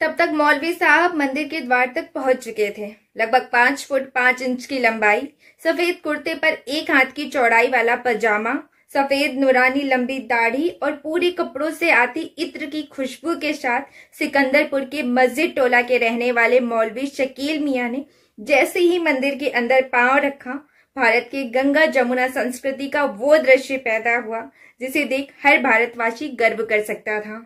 तब तक मौलवी साहब मंदिर के द्वार तक पहुंच चुके थे लगभग पांच फुट पांच इंच की लंबाई सफेद कुर्ते पर एक हाथ की चौड़ाई वाला पजामा सफेद नुरानी लंबी दाढ़ी और पूरे कपड़ों से आती इत्र की खुशबू के साथ सिकंदरपुर के मस्जिद टोला के रहने वाले मौलवी शकील मियाँ ने जैसे ही मंदिर के अंदर पांव रखा भारत के गंगा जमुना संस्कृति का वो दृश्य पैदा हुआ जिसे देख हर भारतवासी गर्व कर सकता था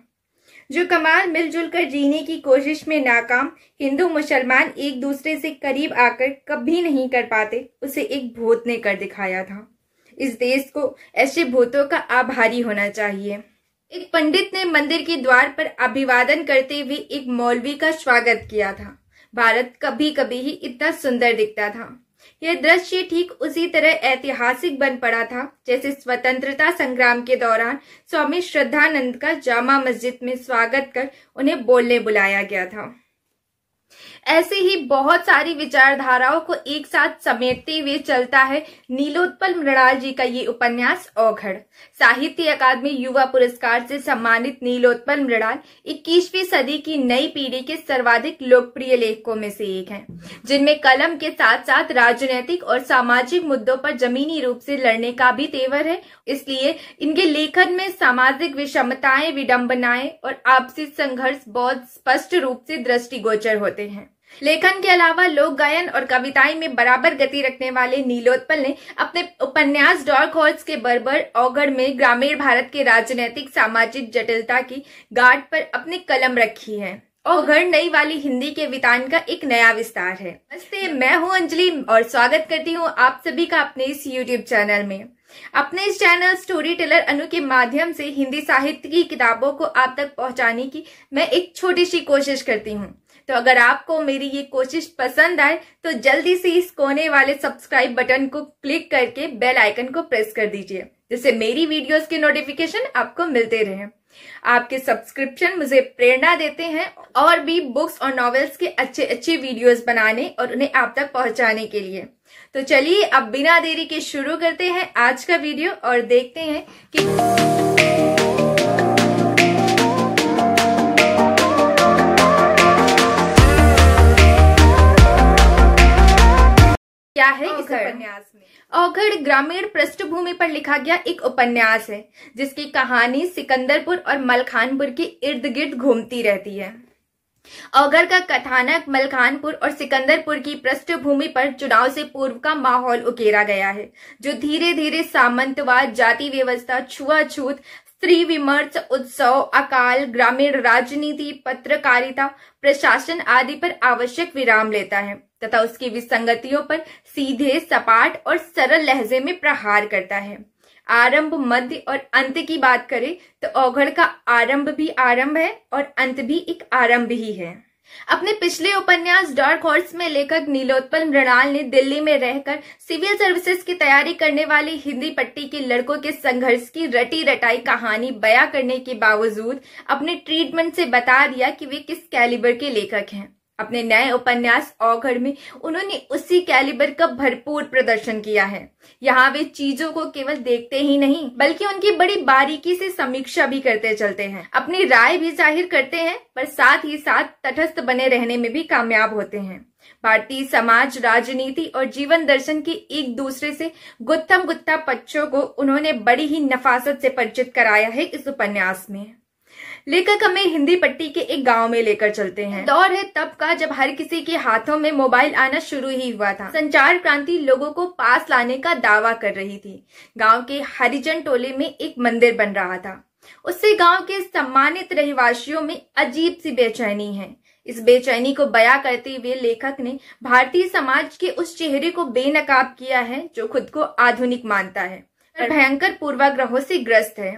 जो कमाल मिलजुल कर जीने की कोशिश में नाकाम हिंदू मुसलमान एक दूसरे से करीब आकर कभी नहीं कर पाते उसे एक भूत ने कर दिखाया था इस देश को ऐसे भूतों का आभारी होना चाहिए एक पंडित ने मंदिर के द्वार पर अभिवादन करते हुए एक मौलवी का स्वागत किया था भारत कभी कभी ही इतना सुंदर दिखता था यह दृश्य ठीक उसी तरह ऐतिहासिक बन पड़ा था जैसे स्वतंत्रता संग्राम के दौरान स्वामी श्रद्धानंद का जामा मस्जिद में स्वागत कर उन्हें बोलने बुलाया गया था ऐसे ही बहुत सारी विचारधाराओं को एक साथ समेटते हुए चलता है नीलोत्पल मृणाल जी का ये उपन्यास औघड़ साहित्य अकादमी युवा पुरस्कार से सम्मानित नीलोत्पल मृणाल 21वीं सदी की नई पीढ़ी के सर्वाधिक लोकप्रिय लेखकों में से एक हैं, जिनमें कलम के साथ साथ राजनीतिक और सामाजिक मुद्दों पर जमीनी रूप से लड़ने का भी तेवर है इसलिए इनके लेखन में सामाजिक विषमताएं विडम्बनाएं और आपसी संघर्ष बहुत स्पष्ट रूप से दृष्टिगोचर होते हैं लेखन के अलावा लोक गायन और कविताएं में बराबर गति रखने वाले नीलोत्पल ने अपने उपन्यास डॉर्क हॉर्स के बर्बर औगढ़ में ग्रामीण भारत के राजनैतिक सामाजिक जटिलता की गाठ पर अपनी कलम रखी है और घर नई वाली हिंदी के वितान का एक नया विस्तार है नमस्ते मैं हूँ अंजलि और स्वागत करती हूँ आप सभी का अपने इस यूट्यूब चैनल में अपने इस चैनल स्टोरी टेलर अनु के माध्यम से हिंदी साहित्य की किताबों को आप तक पहुंचाने की मैं एक छोटी सी कोशिश करती हूँ तो अगर आपको मेरी ये कोशिश पसंद आए तो जल्दी से इस कोने वाले सब्सक्राइब बटन को क्लिक करके बेल आइकन को प्रेस कर दीजिए जिससे मेरी वीडियोस के नोटिफिकेशन आपको मिलते रहे आपके सब्सक्रिप्शन मुझे प्रेरणा देते हैं और भी बुक्स और नॉवेल्स के अच्छे अच्छे वीडियोस बनाने और उन्हें आप तक पहुंचाने के लिए तो चलिए अब बिना देरी के शुरू करते हैं आज का वीडियो और देखते हैं कि क्या है इस उपन्यास में औघड़ ग्रामीण पृष्ठभूमि पर लिखा गया एक उपन्यास है जिसकी कहानी सिकंदरपुर और मलखानपुर के इर्द गिर्द घूमती रहती है अवगर का कथानक मलखानपुर और सिकंदरपुर की पृष्ठभूमि पर चुनाव से पूर्व का माहौल उकेरा गया है जो धीरे धीरे सामंतवाद जाति व्यवस्था छुआछूत स्त्री विमर्श उत्सव अकाल ग्रामीण राजनीति पत्रकारिता प्रशासन आदि पर आवश्यक विराम लेता है तथा उसकी विसंगतियों पर सीधे सपाट और सरल लहजे में प्रहार करता है आरंभ मध्य और अंत की बात करें तो औघड़ का आरंभ भी आरंभ है और अंत भी एक आरंभ ही है अपने पिछले उपन्यास डार्क हॉर्स में लेखक नीलोत्पल मृणाल ने दिल्ली में रहकर सिविल सर्विसेज की तैयारी करने वाले हिंदी पट्टी के लड़कों के संघर्ष की रटी रटाई कहानी बयां करने के बावजूद अपने ट्रीटमेंट से बता दिया कि वे किस कैलिबर के लेखक हैं अपने नए उपन्यास औगढ़ में उन्होंने उसी कैलिबर का भरपूर प्रदर्शन किया है यहाँ वे चीजों को केवल देखते ही नहीं बल्कि उनकी बड़ी बारीकी से समीक्षा भी करते चलते हैं अपनी राय भी जाहिर करते हैं पर साथ ही साथ तटस्थ बने रहने में भी कामयाब होते हैं भारतीय समाज राजनीति और जीवन दर्शन के एक दूसरे से गुत्थम गुत्था पक्षों को उन्होंने बड़ी ही नफासत से परिचित कराया है इस उपन्यास में लेखक हमें हिंदी पट्टी के एक गांव में लेकर चलते हैं दौर है तब का जब हर किसी के हाथों में मोबाइल आना शुरू ही हुआ था संचार क्रांति लोगों को पास लाने का दावा कर रही थी गाँव के हरिजन टोले में एक मंदिर बन रहा था उससे गांव के सम्मानित रहवासियों में अजीब सी बेचैनी है इस बेचैनी को बया करते हुए लेखक ने भारतीय समाज के उस चेहरे को बेनकाब किया है जो खुद को आधुनिक मानता है भयंकर पूर्वाग्रहों से ग्रस्त है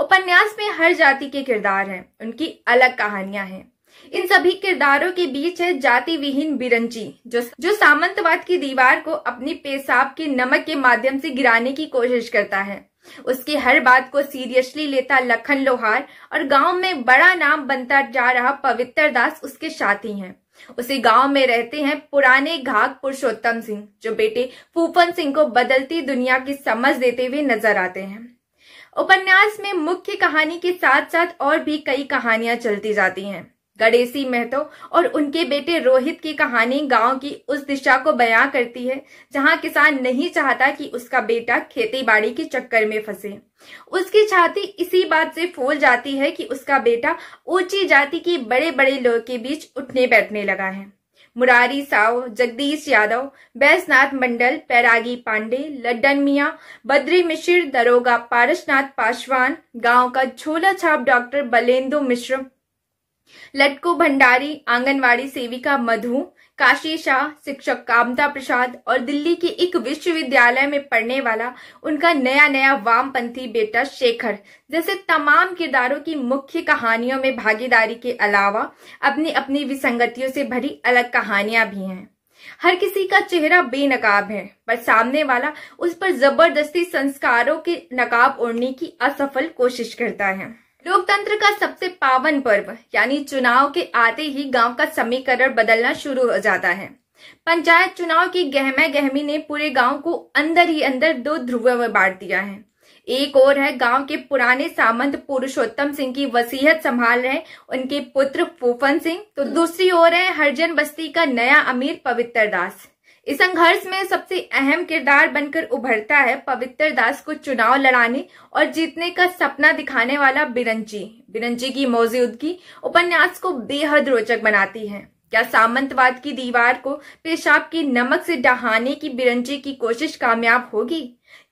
उपन्यास में हर जाति के किरदार हैं, उनकी अलग कहानियां हैं इन सभी किरदारों के बीच है जाति विहीन बिरंची जो जो सामंतवाद की दीवार को अपनी पेशाब के नमक के माध्यम से गिराने की कोशिश करता है उसकी हर बात को सीरियसली लेता लखन लोहार और गांव में बड़ा नाम बनता जा रहा पवित्र दास उसके साथी हैं उसी गांव में रहते हैं पुराने घाघ पुरुषोत्तम सिंह जो बेटे फूफन सिंह को बदलती दुनिया की समझ देते हुए नजर आते हैं उपन्यास में मुख्य कहानी के साथ साथ और भी कई कहानियां चलती जाती हैं गणेशी महतो और उनके बेटे रोहित की कहानी गांव की उस दिशा को बयां करती है जहां किसान नहीं चाहता कि उसका बेटा खेती बाड़ी के चक्कर में फंसे उसकी छाती इसी बात से फूल जाती है कि उसका बेटा ऊंची जाति की बड़े बड़े लोग के बीच उठने बैठने लगा है मुरारी साव जगदीश यादव बैसनाथ मंडल पैरागी पांडे लड्डन मिया बद्री मिश्र दरोगा पारसनाथ पासवान गांव का छोला छाप डॉक्टर बलेंदु मिश्र लटको भंडारी आंगनवाड़ी सेविका मधु काशी शाह शिक्षक कामता प्रसाद और दिल्ली के एक विश्वविद्यालय में पढ़ने वाला उनका नया नया वामपंथी बेटा शेखर जैसे तमाम किरदारों की मुख्य कहानियों में भागीदारी के अलावा अपनी अपनी विसंगतियों से भरी अलग कहानियां भी हैं हर किसी का चेहरा बेनकाब है पर सामने वाला उस पर जबरदस्ती संस्कारों के नकाब ओढ़ने की असफल कोशिश करता है लोकतंत्र का सबसे पावन पर्व यानी चुनाव के आते ही गांव का समीकरण बदलना शुरू हो जाता है पंचायत चुनाव की गहमा गहमी ने पूरे गांव को अंदर ही अंदर दो ध्रुवों में बांट दिया है एक और है गांव के पुराने सामंत पुरुषोत्तम सिंह की वसीयत संभाल रहे उनके पुत्र फूफन सिंह तो दूसरी ओर है हरजन बस्ती का नया अमीर पवित्र दास इस संघर्ष में सबसे अहम किरदार बनकर उभरता है पवित्र दास को चुनाव लड़ाने और जीतने का सपना दिखाने वाला बिरंजी बिरंजी की मौजूदगी उपन्यास को बेहद रोचक बनाती है क्या सामंतवाद की दीवार को पेशाब की नमक से डहाने की बिरंजी की कोशिश कामयाब होगी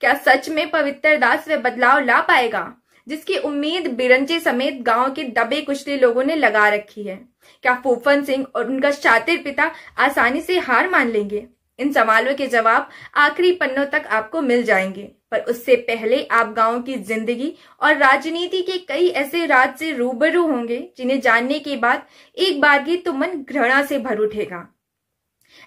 क्या सच में पवित्र दास वह बदलाव ला पाएगा जिसकी उम्मीद बिरंजी समेत गांव के दबे कुचले लोगों ने लगा रखी है क्या फूफन सिंह और उनका शातिर पिता आसानी से हार मान लेंगे इन सवालों के जवाब आखिरी पन्नों तक आपको मिल जाएंगे पर उससे पहले आप गांव की जिंदगी और राजनीति के कई ऐसे राज से रूबरू होंगे जिन्हें जानने के बाद एक बार ही तो मन घृणा से भर उठेगा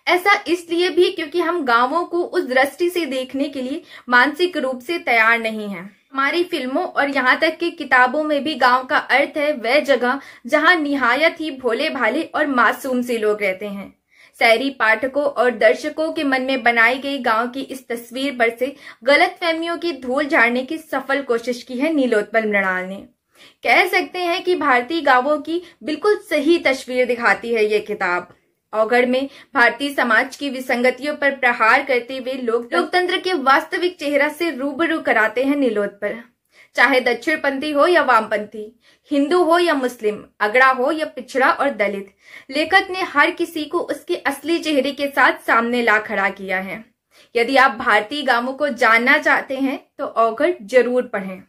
ऐसा इसलिए भी क्योंकि हम गांवों को उस दृष्टि से देखने के लिए मानसिक रूप से तैयार नहीं है हमारी फिल्मों और यहाँ तक कि किताबों में भी गांव का अर्थ है वह जगह जहाँ निहायत ही भोले भाले और मासूम से लोग रहते हैं शहरी पाठकों और दर्शकों के मन में बनाई गई गांव की इस तस्वीर पर से गलत फहमियों की धूल झाड़ने की सफल कोशिश की है नीलोत्पल मृणाल ने कह सकते हैं कि भारतीय गांवों की बिल्कुल सही तस्वीर दिखाती है ये किताब औगढ़ में भारतीय समाज की विसंगतियों पर प्रहार करते हुए लोग लोकतंत्र के वास्तविक चेहरा से रूबरू कराते हैं नीलोत्पल चाहे दक्षिणपंथी हो या वामपंथी हिंदू हो या मुस्लिम अगड़ा हो या पिछड़ा और दलित लेखक ने हर किसी को उसके असली चेहरे के साथ सामने ला खड़ा किया है यदि आप भारतीय गांवों को जानना चाहते हैं तो औगढ़ जरूर पढ़ें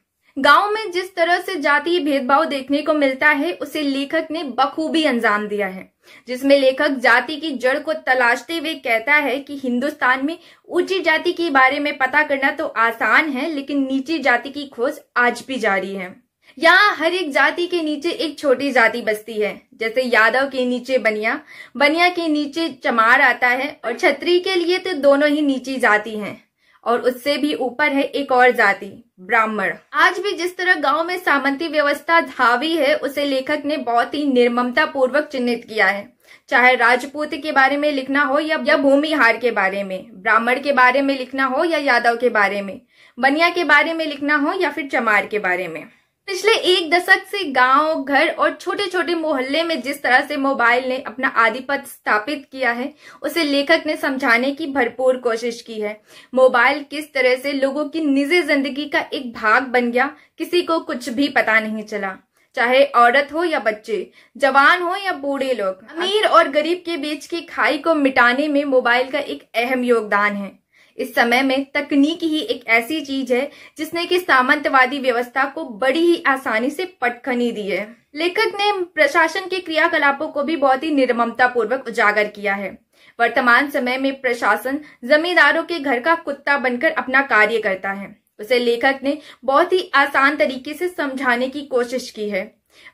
गांव में जिस तरह से जातीय भेदभाव देखने को मिलता है उसे लेखक ने बखूबी अंजाम दिया है जिसमें लेखक जाति की जड़ को तलाशते हुए कहता है कि हिंदुस्तान में ऊंची जाति के बारे में पता करना तो आसान है लेकिन नीची जाति की खोज आज भी जारी है यहाँ हर एक जाति के नीचे एक छोटी जाति बसती है जैसे यादव के नीचे बनिया बनिया के नीचे चमार आता है और छत्री के लिए तो दोनों ही नीची जाति हैं और उससे भी ऊपर है एक और जाति ब्राह्मण आज भी जिस तरह गांव में सामंती व्यवस्था धावी है उसे लेखक ने बहुत ही निर्ममता पूर्वक चिन्हित किया है चाहे राजपूत के बारे में लिखना हो या, या भूमिहार के बारे में ब्राह्मण के बारे में लिखना हो या यादव के बारे में बनिया के बारे में लिखना हो या फिर चमार के बारे में पिछले एक दशक से गांव घर और छोटे छोटे मोहल्ले में जिस तरह से मोबाइल ने अपना आधिपत्य स्थापित किया है उसे लेखक ने समझाने की भरपूर कोशिश की है मोबाइल किस तरह से लोगों की निजी जिंदगी का एक भाग बन गया किसी को कुछ भी पता नहीं चला चाहे औरत हो या बच्चे जवान हो या बूढ़े लोग अमीर और गरीब के बीच की खाई को मिटाने में मोबाइल का एक अहम योगदान है इस समय में तकनीक ही एक ऐसी चीज है जिसने कि सामंतवादी व्यवस्था को बड़ी ही आसानी से पटखनी दी है लेखक ने प्रशासन के क्रियाकलापों को भी बहुत ही निर्ममता पूर्वक उजागर किया है वर्तमान समय में प्रशासन जमींदारों के घर का कुत्ता बनकर अपना कार्य करता है उसे लेखक ने बहुत ही आसान तरीके से समझाने की कोशिश की है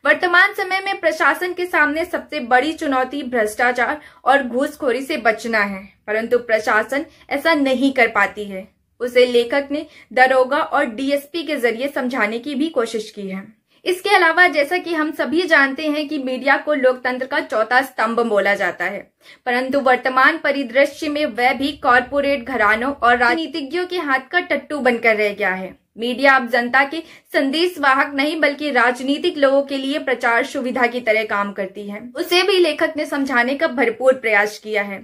वर्तमान समय में प्रशासन के सामने सबसे बड़ी चुनौती भ्रष्टाचार और घूसखोरी से बचना है परंतु प्रशासन ऐसा नहीं कर पाती है उसे लेखक ने दरोगा और डीएसपी के जरिए समझाने की भी कोशिश की है इसके अलावा जैसा कि हम सभी जानते हैं कि मीडिया को लोकतंत्र का चौथा स्तंभ बोला जाता है परंतु वर्तमान परिदृश्य में वह भी कॉरपोरेट घरानों और राजनीतिज्ञों के हाथ का टट्टू बनकर रह गया है मीडिया अब जनता के संदेश वाहक नहीं बल्कि राजनीतिक लोगों के लिए प्रचार सुविधा की तरह काम करती है उसे भी लेखक ने समझाने का भरपूर प्रयास किया है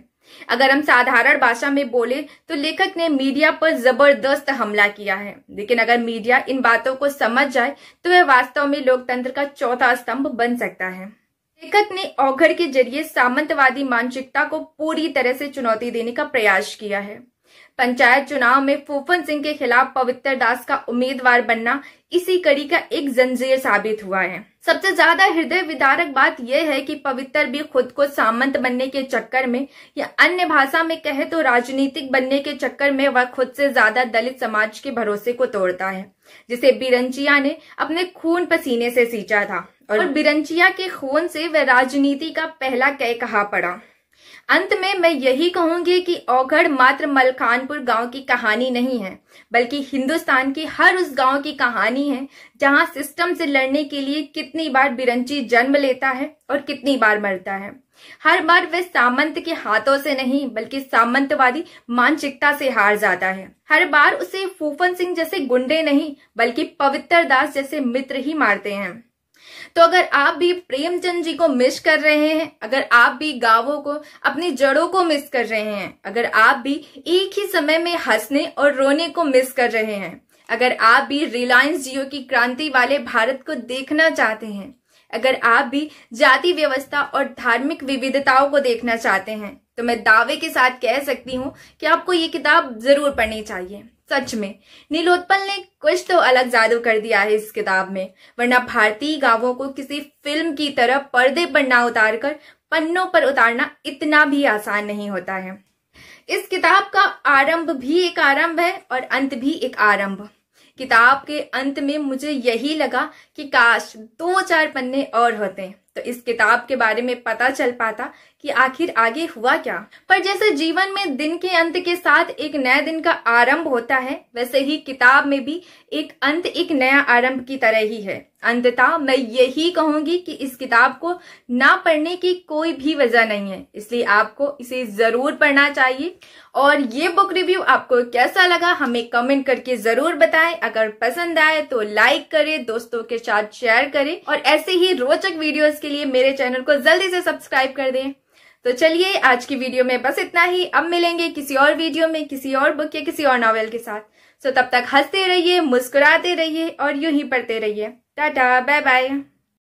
अगर हम साधारण भाषा में बोले तो लेखक ने मीडिया पर जबरदस्त हमला किया है लेकिन अगर मीडिया इन बातों को समझ जाए तो वह वास्तव में लोकतंत्र का चौथा स्तंभ बन सकता है लेखक ने औघर के जरिए सामंतवादी मानसिकता को पूरी तरह से चुनौती देने का प्रयास किया है पंचायत चुनाव में फूफन सिंह के खिलाफ पवित्र दास का उम्मीदवार बनना इसी कड़ी का एक जंजीर साबित हुआ है सबसे ज्यादा हृदय विदारक बात यह है कि पवित्र भी खुद को सामंत बनने के चक्कर में या अन्य भाषा में कहे तो राजनीतिक बनने के चक्कर में वह खुद से ज्यादा दलित समाज के भरोसे को तोड़ता है जिसे बिरंचिया ने अपने खून पसीने से सींचा था और बिरंचिया के खून से वह राजनीति का पहला कह कहा पड़ा अंत में मैं यही कहूंगी कि औगढ़ मात्र मलखानपुर गांव की कहानी नहीं है बल्कि हिंदुस्तान की हर उस गांव की कहानी है जहां सिस्टम से लड़ने के लिए कितनी बार बिरंची जन्म लेता है और कितनी बार मरता है हर बार वे सामंत के हाथों से नहीं बल्कि सामंतवादी मानसिकता से हार जाता है हर बार उसे फूफन सिंह जैसे गुंडे नहीं बल्कि पवित्र दास जैसे मित्र ही मारते हैं तो अगर आप भी प्रेमचंद जी को मिस कर रहे हैं अगर आप भी गावों को अपनी जड़ों को मिस कर रहे हैं अगर आप भी एक ही समय में हंसने और रोने को मिस कर रहे हैं अगर आप भी रिलायंस जियो की क्रांति वाले भारत को देखना चाहते हैं अगर आप भी जाति व्यवस्था और धार्मिक विविधताओं को देखना चाहते हैं तो मैं दावे के साथ कह सकती हूँ कि आपको ये किताब जरूर पढ़नी चाहिए सच में नीलोत्पल ने कुछ तो अलग जादू कर दिया है इस किताब में वरना भारतीय गांवों को किसी फिल्म की तरह पर्दे पर ना उतार कर पन्नों पर उतारना इतना भी आसान नहीं होता है इस किताब का आरंभ भी एक आरंभ है और अंत भी एक आरंभ किताब के अंत में मुझे यही लगा कि काश दो चार पन्ने और होते हैं तो इस किताब के बारे में पता चल पाता कि आखिर आगे हुआ क्या पर जैसे जीवन में दिन के अंत के साथ एक नए दिन का आरंभ होता है वैसे ही किताब में भी एक अंत एक नया आरंभ की तरह ही है अंततः मैं यही कहूंगी कि इस किताब को ना पढ़ने की कोई भी वजह नहीं है इसलिए आपको इसे जरूर पढ़ना चाहिए और ये बुक रिव्यू आपको कैसा लगा हमें कमेंट करके जरूर बताएं अगर पसंद आए तो लाइक करें दोस्तों के साथ शेयर करें और ऐसे ही रोचक वीडियोस के के लिए मेरे चैनल को जल्दी से सब्सक्राइब कर दें तो चलिए आज की वीडियो में बस इतना ही अब मिलेंगे किसी और वीडियो में किसी और बुक या किसी और नॉवेल के साथ सो तब तक हंसते रहिए मुस्कुराते रहिए और यूं ही पढ़ते रहिए टाटा बाय बाय